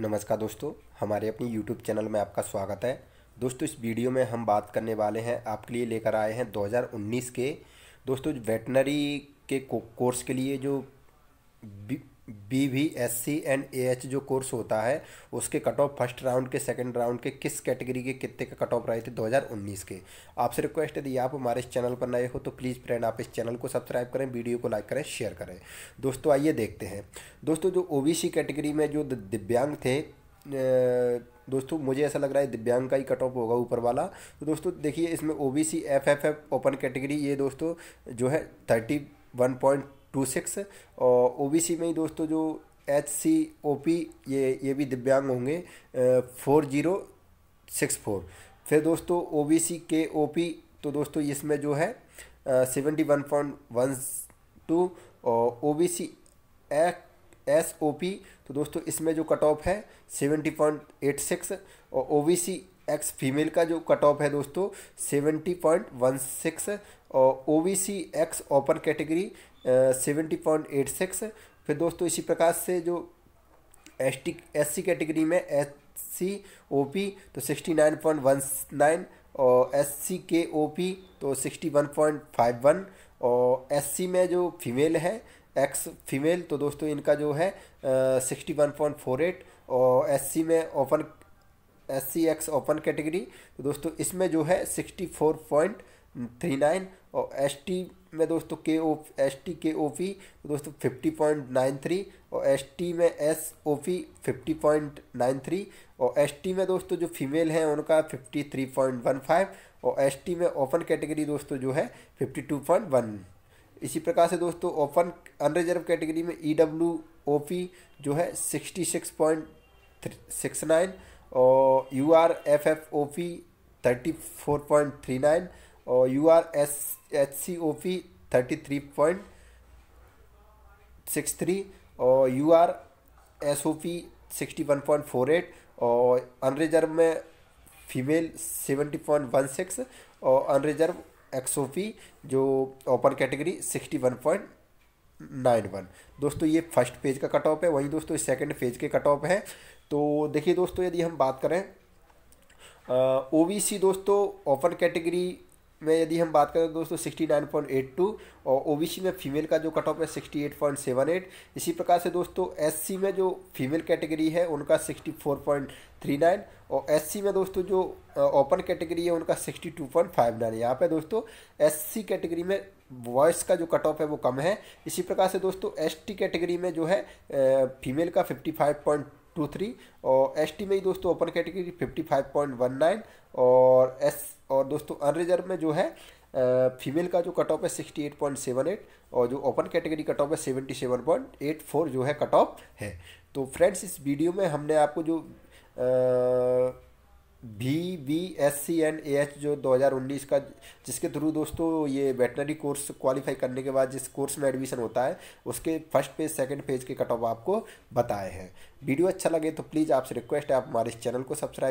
नमस्कार दोस्तों हमारे अपनी यूट्यूब चैनल में आपका स्वागत है दोस्तों इस वीडियो में हम बात करने वाले हैं आपके लिए लेकर आए हैं 2019 के दोस्तों वेटनरी के कोर्स के लिए जो B V S C and A H जो कोर्स होता है उसके कट ऑफ फर्स्ट राउंड के सेकंड राउंड के किस कैटेगरी के कितने के कट ऑफ रहे थे 2019 के आपसे रिक्वेस्ट यदि आप हमारे इस चैनल पर नए हो तो प्लीज़ फ्रेंड आप इस चैनल को सब्सक्राइब करें वीडियो को लाइक करें शेयर करें दोस्तों आइए देखते हैं दोस्तों जो ओ कैटेगरी में जो दिव्यांग थे दोस्तों मुझे ऐसा लग रहा है दिव्यांग का ही कट ऑफ होगा ऊपर वाला तो दोस्तों देखिए इसमें O B C F F F open category ये दोस्तों जो है thirty one point two six और सी में ही दोस्तों जो एच सी ओ पी ये ये भी दिव्यांग होंगे फोर जीरो सिक्स फोर फिर दोस्तों ओ बी सी के ओ पी तो दोस्तों इसमें जो है seventy one point one two और O B C S O P तो दोस्तों इसमें जो कट ऑफ है सेवेंटी पॉइंट एट सिक्स और O B C X female का जो कट ऑफ है दोस्तों सेवेंटी पॉइंट वन सिक्स और O B C X open category seventy point eight six फिर दोस्तों इसी प्रकार से जो S T S C category में एस सी ओ पी तो sixty nine point one nine और एस सी के ओ पी तो sixty one point five one और एस सी में जो फीमेल है एक्स फीमेल तो दोस्तों इनका जो है sixty one point four eight और एस सी में open S C X open category तो दोस्तों इसमें जो है sixty four point three nine और एस टी में दोस्तों के ओ एस टी के ओ पी दोस्तों फिफ्टी पॉइंट नाइन थ्री और एस टी में S O P fifty point nine three और एस टी में दोस्तों जो फीमेल हैं उनका fifty three point one five और एस टी में ओपन कैटेगरी दोस्तों जो है फिफ्टी टू पॉइंट वन इसी प्रकार से दोस्तों ओपन अनरिजर्व कैटेगरी में ई डब्ल्यू ओ पी जो है sixty six point six nine और U R F F O P thirty four point three nine और U R S H C O P thirty three point six three और U R S O P sixty one point four eight और unreserved में female seventy point one six और unreserved X O P जो open category sixty one point nine one दोस्तों ये first page का cut off है वहीं दोस्तों सेकंड पेज के कट ऑफ है तो देखिए दोस्तों यदि हम बात करें ओ बी सी दोस्तों ओपन कैटेगरी में यदि हम बात करें तो दोस्तों sixty nine point eight two और ओ बी सी में फीमेल का जो कट ऑफ है sixty eight point seven eight इसी प्रकार से दोस्तों एस सी में जो फीमेल कैटेगरी है उनका sixty four point three nine और एस सी में दोस्तों जो ओपन कैटेगरी है उनका sixty two point five nine यहाँ पर दोस्तों एस सी कैटेगरी में वॉइस का जो कट ऑफ है वो कम है इसी प्रकार से दोस्तों एस टी कैटेगरी में जो है फीमेल का fifty five point two three और एस टी में ही दोस्तों open category fifty five point one nine और एस और दोस्तों अनरिजर्व में जो है फीमेल का जो कट ऑफ है sixty eight point seven eight और जो ओपन कैटेगरी कट ऑफ है seventy seven point eight four जो है कट ऑफ है तो फ्रेंड्स इस वीडियो में हमने आपको जो B V S C and A H जो 2019 का जिसके थ्रू दोस्तों ये वेटनरी कोर्स क्वालिफाई करने के बाद जिस कोर्स में एडमिशन होता है उसके फर्स्ट पेज सेकंड पेज के कट ऑफ आपको बताए हैं वीडियो अच्छा लगे तो प्लीज़ आपसे रिक्वेस्ट है आप हमारे इस चैनल को सब्सक्राइब